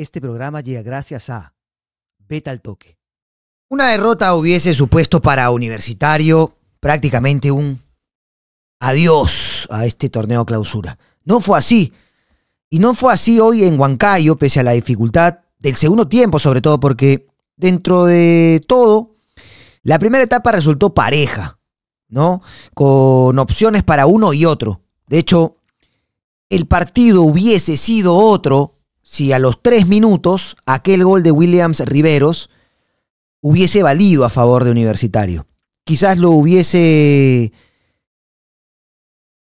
Este programa llega gracias a Beta al Toque. Una derrota hubiese supuesto para Universitario prácticamente un adiós a este torneo clausura. No fue así. Y no fue así hoy en Huancayo, pese a la dificultad del segundo tiempo, sobre todo porque dentro de todo, la primera etapa resultó pareja, ¿no? Con opciones para uno y otro. De hecho, el partido hubiese sido otro si a los tres minutos aquel gol de Williams Riveros hubiese valido a favor de Universitario. Quizás lo hubiese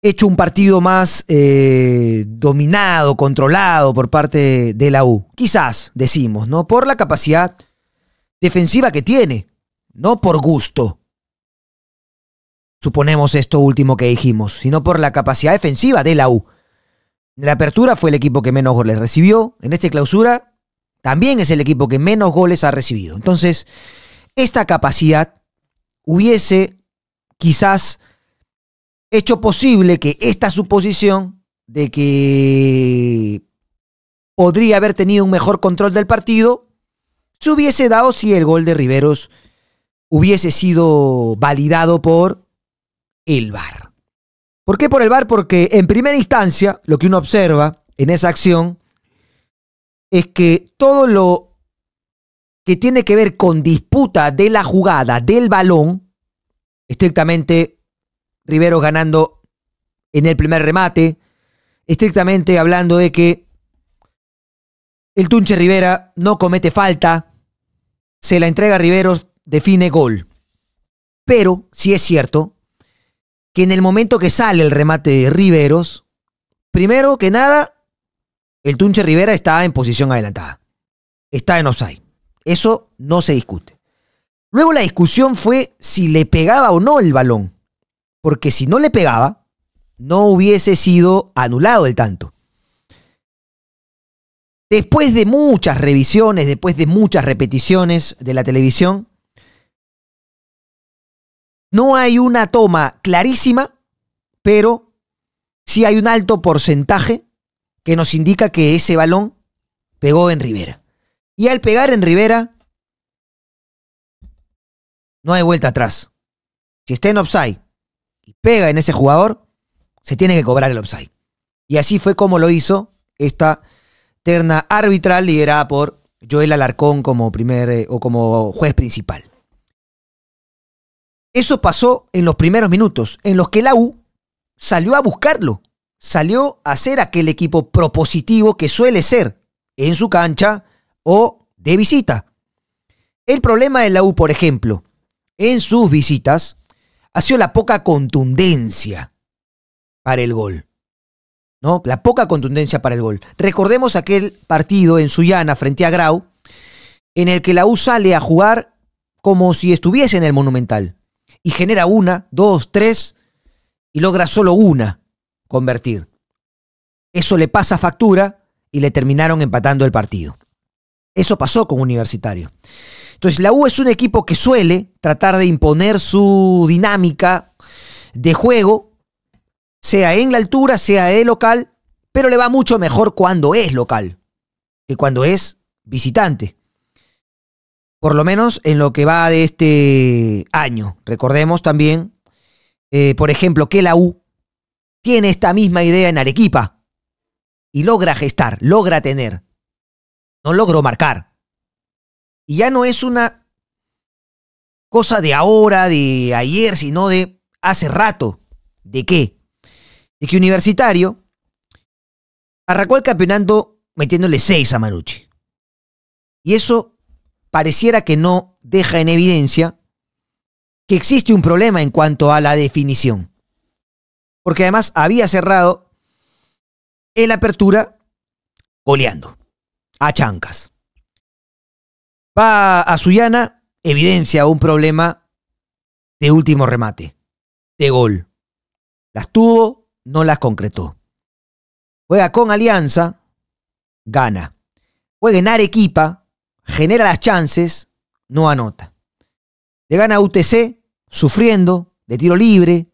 hecho un partido más eh, dominado, controlado por parte de la U. Quizás, decimos, ¿no? Por la capacidad defensiva que tiene, no por gusto. Suponemos esto último que dijimos, sino por la capacidad defensiva de la U. En la apertura fue el equipo que menos goles recibió. En esta clausura también es el equipo que menos goles ha recibido. Entonces, esta capacidad hubiese quizás hecho posible que esta suposición de que podría haber tenido un mejor control del partido se hubiese dado si el gol de Riveros hubiese sido validado por el VAR. ¿Por qué por el bar Porque en primera instancia, lo que uno observa en esa acción es que todo lo que tiene que ver con disputa de la jugada, del balón, estrictamente Rivero ganando en el primer remate, estrictamente hablando de que el Tunche Rivera no comete falta, se la entrega a Riveros, define gol. Pero, si es cierto, que en el momento que sale el remate de Riveros, primero que nada, el Tunche Rivera estaba en posición adelantada. Está en offside. Eso no se discute. Luego la discusión fue si le pegaba o no el balón. Porque si no le pegaba, no hubiese sido anulado el tanto. Después de muchas revisiones, después de muchas repeticiones de la televisión, no hay una toma clarísima, pero sí hay un alto porcentaje que nos indica que ese balón pegó en Rivera. Y al pegar en Rivera, no hay vuelta atrás. Si está en offside y pega en ese jugador, se tiene que cobrar el offside. Y así fue como lo hizo esta terna arbitral liderada por Joel Alarcón como primer eh, o como juez principal. Eso pasó en los primeros minutos, en los que la U salió a buscarlo, salió a ser aquel equipo propositivo que suele ser en su cancha o de visita. El problema de la U, por ejemplo, en sus visitas, ha sido la poca contundencia para el gol. ¿No? La poca contundencia para el gol. Recordemos aquel partido en Sullana frente a Grau, en el que la U sale a jugar como si estuviese en el Monumental y genera una, dos, tres y logra solo una convertir. Eso le pasa factura y le terminaron empatando el partido. Eso pasó con Universitario. Entonces la U es un equipo que suele tratar de imponer su dinámica de juego, sea en la altura, sea de local, pero le va mucho mejor cuando es local que cuando es visitante por lo menos en lo que va de este año. Recordemos también, eh, por ejemplo, que la U tiene esta misma idea en Arequipa y logra gestar, logra tener, no logró marcar. Y ya no es una cosa de ahora, de ayer, sino de hace rato. ¿De qué? De que Universitario arrancó el campeonato metiéndole 6 a Manucci. Y eso pareciera que no deja en evidencia que existe un problema en cuanto a la definición. Porque además había cerrado el apertura goleando a Chancas. Va a Suyana, evidencia un problema de último remate, de gol. Las tuvo, no las concretó. Juega con Alianza, gana. Juega en Arequipa, genera las chances, no anota. Le gana a UTC, sufriendo, de tiro libre,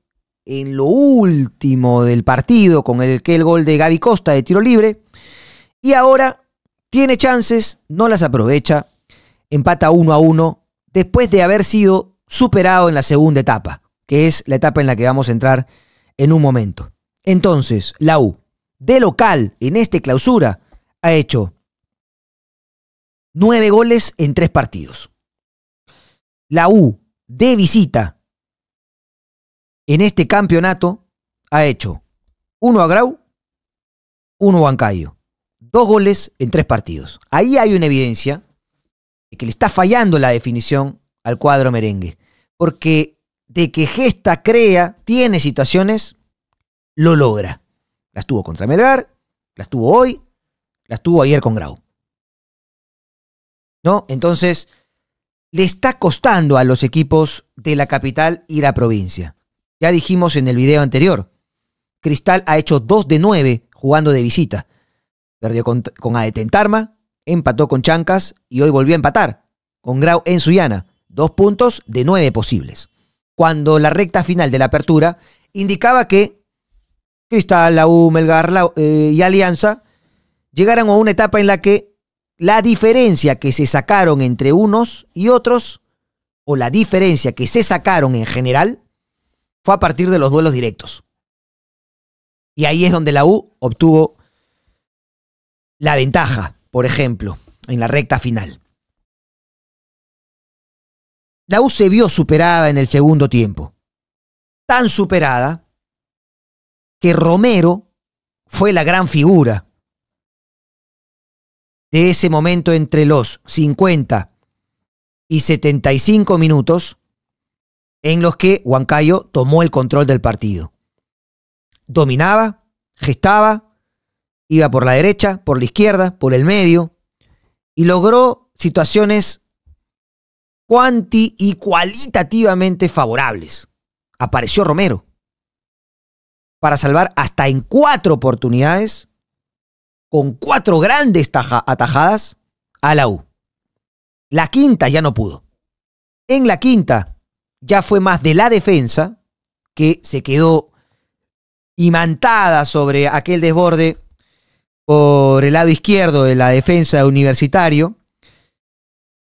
en lo último del partido, con el que el gol de Gaby Costa de tiro libre. Y ahora tiene chances, no las aprovecha, empata 1 a 1, después de haber sido superado en la segunda etapa, que es la etapa en la que vamos a entrar en un momento. Entonces, la U, de local en este clausura, ha hecho Nueve goles en tres partidos. La U, de visita, en este campeonato, ha hecho uno a Grau, uno a Bancayo. Dos goles en tres partidos. Ahí hay una evidencia de que le está fallando la definición al cuadro merengue. Porque de que Gesta crea, tiene situaciones, lo logra. Las tuvo contra Melgar, las tuvo hoy, las tuvo ayer con Grau. ¿no? Entonces, le está costando a los equipos de la capital ir a provincia. Ya dijimos en el video anterior, Cristal ha hecho 2 de 9 jugando de visita. Perdió con, Adetentarma, empató con Chancas y hoy volvió a empatar con Grau en Suyana. Dos puntos de 9 posibles. Cuando la recta final de la apertura indicaba que Cristal, la U, Melgar eh, y Alianza llegaran a una etapa en la que la diferencia que se sacaron entre unos y otros, o la diferencia que se sacaron en general, fue a partir de los duelos directos. Y ahí es donde la U obtuvo la ventaja, por ejemplo, en la recta final. La U se vio superada en el segundo tiempo. Tan superada que Romero fue la gran figura de ese momento entre los 50 y 75 minutos en los que Huancayo tomó el control del partido. Dominaba, gestaba, iba por la derecha, por la izquierda, por el medio y logró situaciones cuanti y cualitativamente favorables. Apareció Romero para salvar hasta en cuatro oportunidades con cuatro grandes atajadas a la U. La quinta ya no pudo. En la quinta ya fue más de la defensa que se quedó imantada sobre aquel desborde por el lado izquierdo de la defensa universitario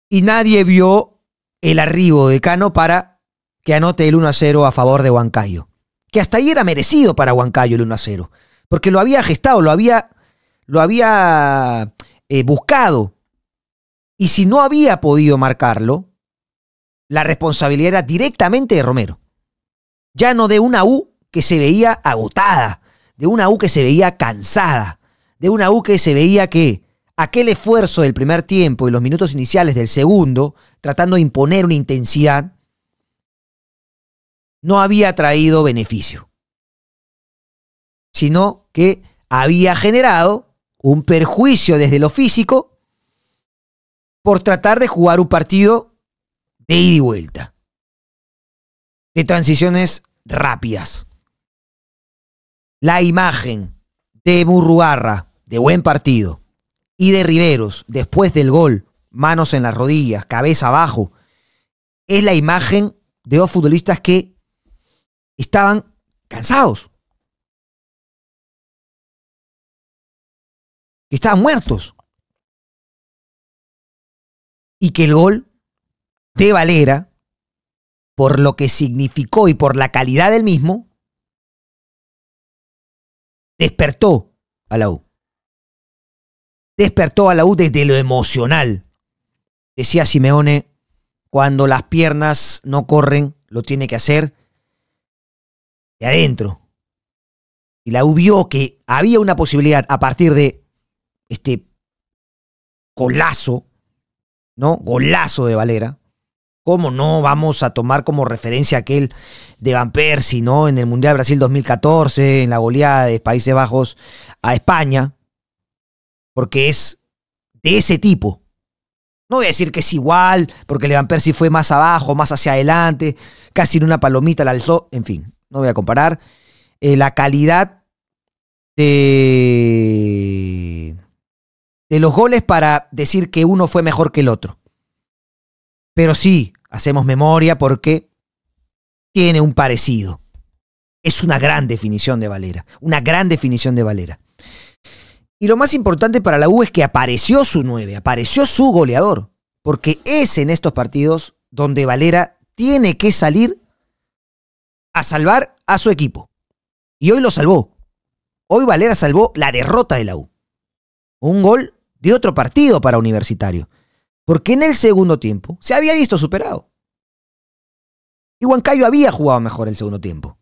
y nadie vio el arribo de Cano para que anote el 1 0 a favor de Huancayo. Que hasta ahí era merecido para Huancayo el 1 0, porque lo había gestado, lo había lo había eh, buscado. Y si no había podido marcarlo, la responsabilidad era directamente de Romero. Ya no de una U que se veía agotada, de una U que se veía cansada, de una U que se veía que aquel esfuerzo del primer tiempo y los minutos iniciales del segundo, tratando de imponer una intensidad, no había traído beneficio, sino que había generado un perjuicio desde lo físico por tratar de jugar un partido de ida y vuelta, de transiciones rápidas. La imagen de Burrugarra, de buen partido, y de Riveros, después del gol, manos en las rodillas, cabeza abajo, es la imagen de dos futbolistas que estaban cansados, que estaban muertos. Y que el gol de Valera, por lo que significó y por la calidad del mismo, despertó a la U. Despertó a la U desde lo emocional. Decía Simeone, cuando las piernas no corren, lo tiene que hacer de adentro. Y la U vio que había una posibilidad a partir de este golazo, ¿no? Golazo de Valera. ¿Cómo no vamos a tomar como referencia aquel de Van Persie, ¿no? En el Mundial de Brasil 2014, en la goleada de Países Bajos a España, porque es de ese tipo. No voy a decir que es igual, porque el Van Persie fue más abajo, más hacia adelante, casi en una palomita la alzó, en fin, no voy a comparar. Eh, la calidad de de los goles para decir que uno fue mejor que el otro. Pero sí, hacemos memoria porque tiene un parecido. Es una gran definición de Valera, una gran definición de Valera. Y lo más importante para la U es que apareció su 9, apareció su goleador, porque es en estos partidos donde Valera tiene que salir a salvar a su equipo. Y hoy lo salvó. Hoy Valera salvó la derrota de la U. Un gol de otro partido para Universitario. Porque en el segundo tiempo se había visto superado. Y Huancayo había jugado mejor el segundo tiempo.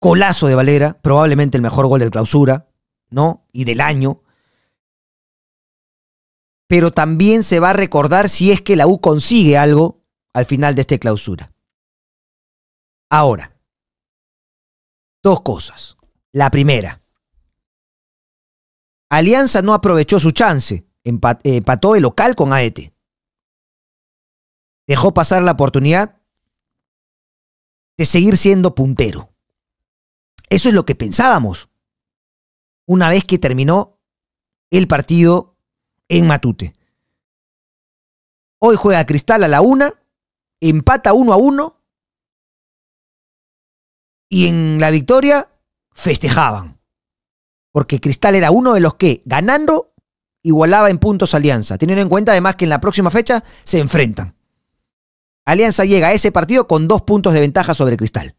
Colazo de Valera, probablemente el mejor gol del clausura, ¿no? Y del año. Pero también se va a recordar si es que la U consigue algo al final de esta clausura. Ahora, dos cosas. La primera, Alianza no aprovechó su chance, empató eh, el local con AET. Dejó pasar la oportunidad de seguir siendo puntero. Eso es lo que pensábamos una vez que terminó el partido en Matute. Hoy juega Cristal a la una, empata uno a uno y en la victoria festejaban porque Cristal era uno de los que, ganando, igualaba en puntos a Alianza, teniendo en cuenta además que en la próxima fecha se enfrentan. Alianza llega a ese partido con dos puntos de ventaja sobre Cristal.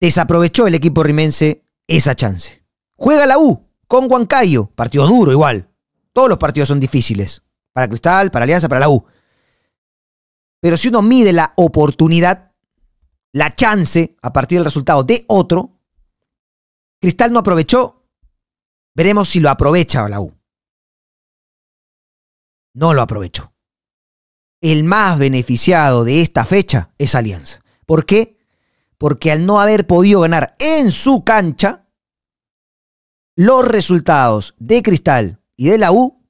Desaprovechó el equipo rimense esa chance. Juega la U con Huancayo, partido duro igual. Todos los partidos son difíciles, para Cristal, para Alianza, para la U. Pero si uno mide la oportunidad, la chance a partir del resultado de otro, Cristal no aprovechó. Veremos si lo aprovecha la U. No lo aprovechó. El más beneficiado de esta fecha es Alianza. ¿Por qué? Porque al no haber podido ganar en su cancha, los resultados de Cristal y de la U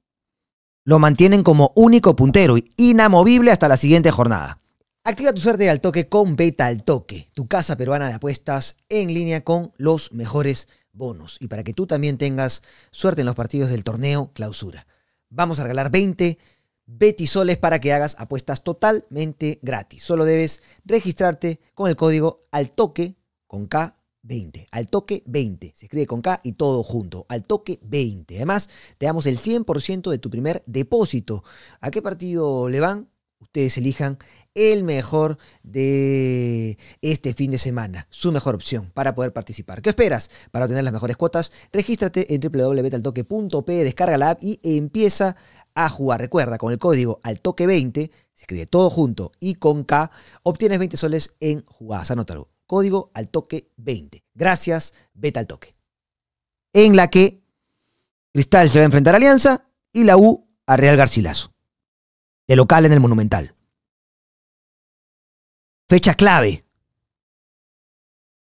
lo mantienen como único puntero, inamovible hasta la siguiente jornada. Activa tu suerte al toque con Beta al Toque, tu casa peruana de apuestas en línea con los mejores bonos. Y para que tú también tengas suerte en los partidos del torneo clausura. Vamos a regalar 20 betisoles para que hagas apuestas totalmente gratis. Solo debes registrarte con el código al toque con K 20. Al toque 20. Se escribe con K y todo junto. Al toque 20. Además, te damos el 100% de tu primer depósito. ¿A qué partido le van? Ustedes elijan el mejor de este fin de semana, su mejor opción para poder participar. ¿Qué esperas para obtener las mejores cuotas? Regístrate en www.betaltoque.p descarga la app y empieza a jugar. Recuerda, con el código ALTOQUE20, se escribe todo junto y con K, obtienes 20 soles en jugadas. Anótalo. Código ALTOQUE20. Gracias, Beta al toque. En la que Cristal se va a enfrentar a Alianza y la U a Real Garcilaso. De local en el Monumental. Fecha clave.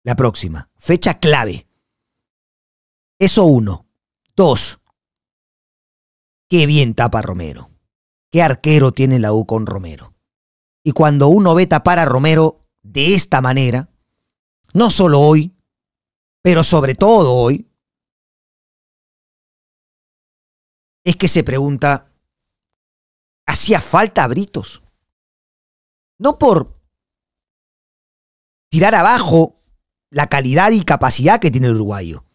La próxima. Fecha clave. Eso uno. Dos. Qué bien tapa Romero. Qué arquero tiene la U con Romero. Y cuando uno ve tapar a Romero de esta manera, no solo hoy, pero sobre todo hoy, es que se pregunta, ¿hacía falta a Britos? No por tirar abajo la calidad y capacidad que tiene el uruguayo.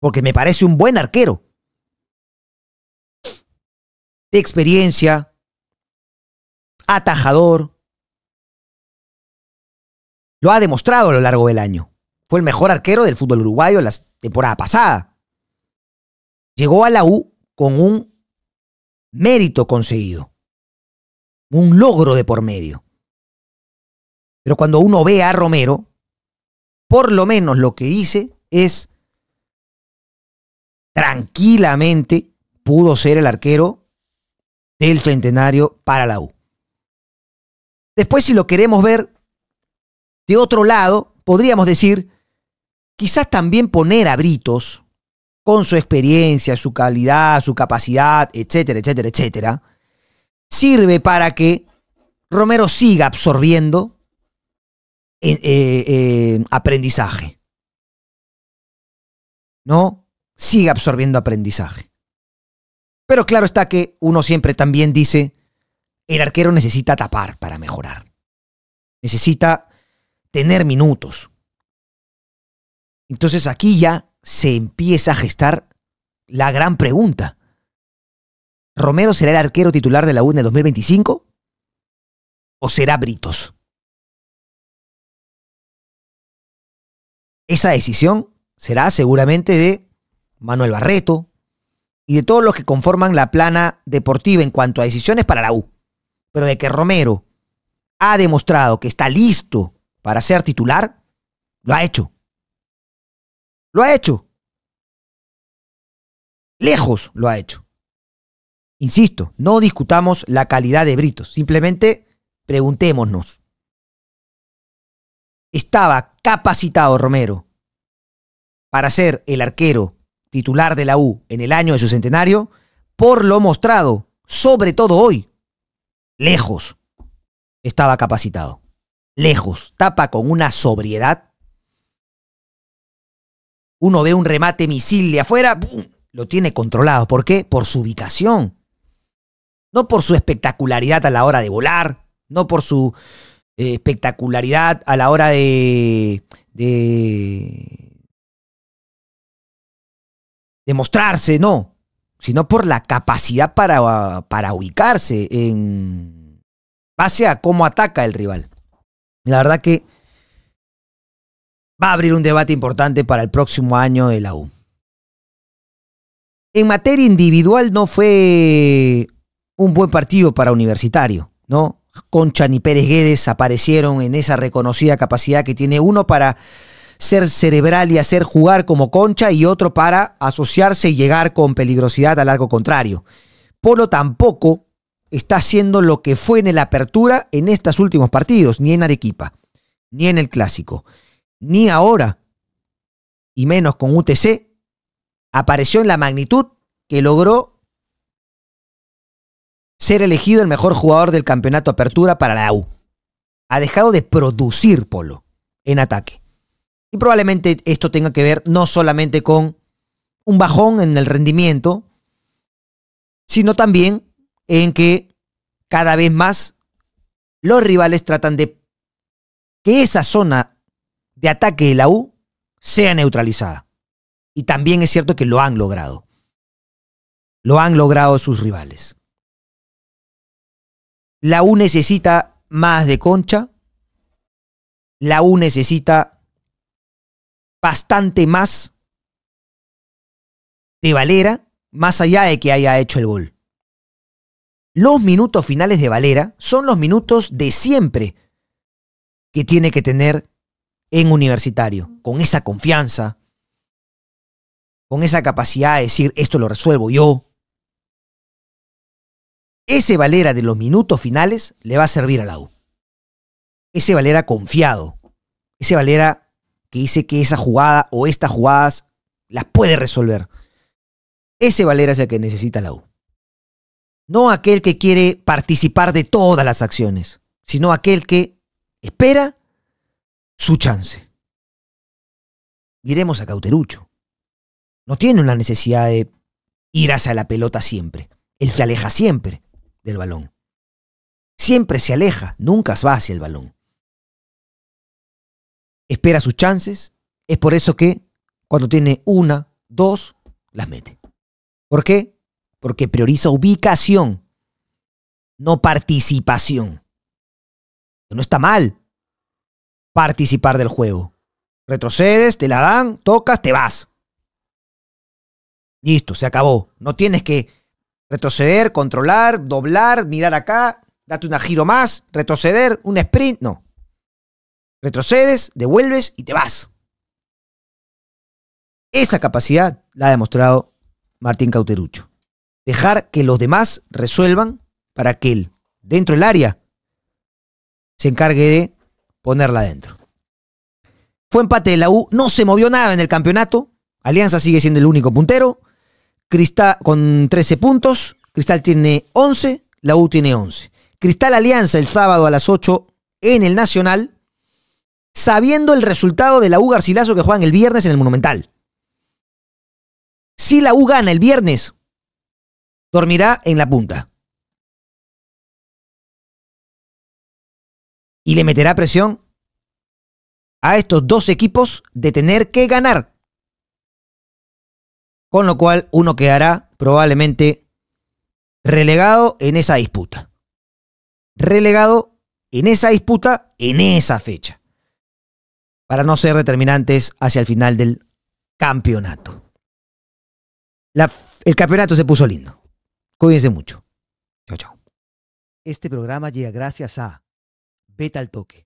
Porque me parece un buen arquero. De experiencia, atajador. Lo ha demostrado a lo largo del año. Fue el mejor arquero del fútbol uruguayo la temporada pasada. Llegó a la U con un mérito conseguido, un logro de por medio. Pero cuando uno ve a Romero, por lo menos lo que dice es tranquilamente pudo ser el arquero del centenario para la U. Después, si lo queremos ver de otro lado, podríamos decir, quizás también poner a Britos, con su experiencia, su calidad, su capacidad, etcétera, etcétera, etcétera, sirve para que Romero siga absorbiendo eh, eh, aprendizaje. ¿No? Sigue absorbiendo aprendizaje. Pero claro está que uno siempre también dice, el arquero necesita tapar para mejorar. Necesita tener minutos. Entonces aquí ya se empieza a gestar la gran pregunta. ¿Romero será el arquero titular de la U 2025? ¿O será Britos? Esa decisión será seguramente de Manuel Barreto y de todos los que conforman la plana deportiva en cuanto a decisiones para la U. Pero de que Romero ha demostrado que está listo para ser titular, lo ha hecho. Lo ha hecho. Lejos lo ha hecho. Insisto, no discutamos la calidad de Britos, simplemente preguntémonos estaba capacitado Romero para ser el arquero titular de la U en el año de su centenario por lo mostrado, sobre todo hoy. Lejos estaba capacitado. Lejos, tapa con una sobriedad. Uno ve un remate misil de afuera, lo tiene controlado. ¿Por qué? Por su ubicación. No por su espectacularidad a la hora de volar, no por su eh, espectacularidad a la hora de, de, no, sino por la capacidad para, para ubicarse en base a cómo ataca el rival. La verdad que va a abrir un debate importante para el próximo año de la U. En materia individual no fue un buen partido para Universitario, ¿no? Concha ni Pérez Guedes aparecieron en esa reconocida capacidad que tiene uno para ser cerebral y hacer jugar como Concha y otro para asociarse y llegar con peligrosidad al largo contrario. Polo tampoco está haciendo lo que fue en la apertura en estos últimos partidos, ni en Arequipa, ni en el clásico, ni ahora, y menos con UTC, apareció en la magnitud que logró ser elegido el mejor jugador del campeonato Apertura para la U. Ha dejado de producir Polo en ataque. Y probablemente esto tenga que ver no solamente con un bajón en el rendimiento, sino también en que cada vez más los rivales tratan de que esa zona de ataque de la U sea neutralizada. Y también es cierto que lo han logrado. Lo han logrado sus rivales. La U necesita más de concha. La U necesita bastante más de Valera, más allá de que haya hecho el gol. Los minutos finales de Valera son los minutos de siempre que tiene que tener en universitario, con esa confianza, con esa capacidad de decir, esto lo resuelvo yo, ese Valera de los minutos finales le va a servir a la U. Ese Valera confiado. Ese Valera que dice que esa jugada o estas jugadas las puede resolver. Ese Valera es el que necesita la U. No aquel que quiere participar de todas las acciones, sino aquel que espera su chance. Iremos a Cauterucho. No tiene una necesidad de ir hacia la pelota siempre. Él se aleja siempre del balón. Siempre se aleja, nunca va hacia el balón. Espera sus chances, es por eso que cuando tiene una, dos, las mete. ¿Por qué? Porque prioriza ubicación, no participación. No está mal participar del juego. Retrocedes, te la dan, tocas, te vas. Listo, se acabó. No tienes que Retroceder, controlar, doblar, mirar acá, date una giro más, retroceder, un sprint, no. Retrocedes, devuelves y te vas. Esa capacidad la ha demostrado Martín Cauterucho. Dejar que los demás resuelvan para que él, dentro del área, se encargue de ponerla dentro. Fue empate de la U, no se movió nada en el campeonato. Alianza sigue siendo el único puntero. Cristal con 13 puntos, Cristal tiene 11, la U tiene 11. Cristal Alianza el sábado a las 8 en el Nacional, sabiendo el resultado de la U Garcilaso que juegan el viernes en el Monumental. Si la U gana el viernes, dormirá en la punta. Y le meterá presión a estos dos equipos de tener que ganar con lo cual uno quedará probablemente relegado en esa disputa. Relegado en esa disputa, en esa fecha, para no ser determinantes hacia el final del campeonato. el campeonato se puso lindo. Cuídense mucho. Chao, chao. Este programa llega gracias a Beta al Toque